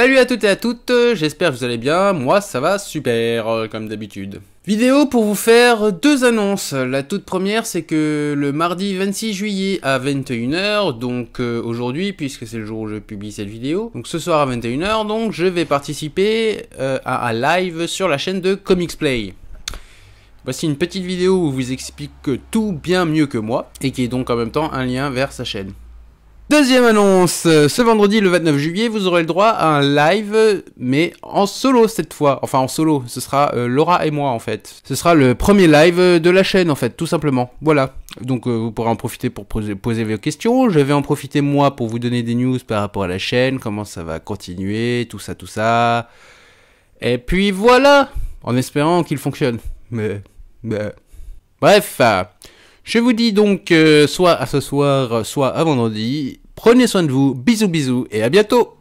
Salut à toutes et à toutes, j'espère que vous allez bien, moi ça va super, euh, comme d'habitude. Vidéo pour vous faire deux annonces. La toute première, c'est que le mardi 26 juillet à 21h, donc euh, aujourd'hui, puisque c'est le jour où je publie cette vidéo, donc ce soir à 21h, donc je vais participer euh, à un live sur la chaîne de Comics Play. Voici une petite vidéo où vous explique tout bien mieux que moi, et qui est donc en même temps un lien vers sa chaîne. Deuxième annonce, euh, ce vendredi le 29 juillet, vous aurez le droit à un live, mais en solo cette fois. Enfin en solo, ce sera euh, Laura et moi en fait. Ce sera le premier live euh, de la chaîne en fait, tout simplement. Voilà. Donc vous pourrez en profiter pour poser, vos questions. Je vais en profiter moi pour vous donner des news par rapport à la chaîne, comment ça va continuer, tout ça, tout ça. Et puis voilà, en espérant qu'il fonctionne. Mais, Bref, je vous dis donc soit à ce soir, soit à vendredi. Prenez soin de vous, bisous bisous et à bientôt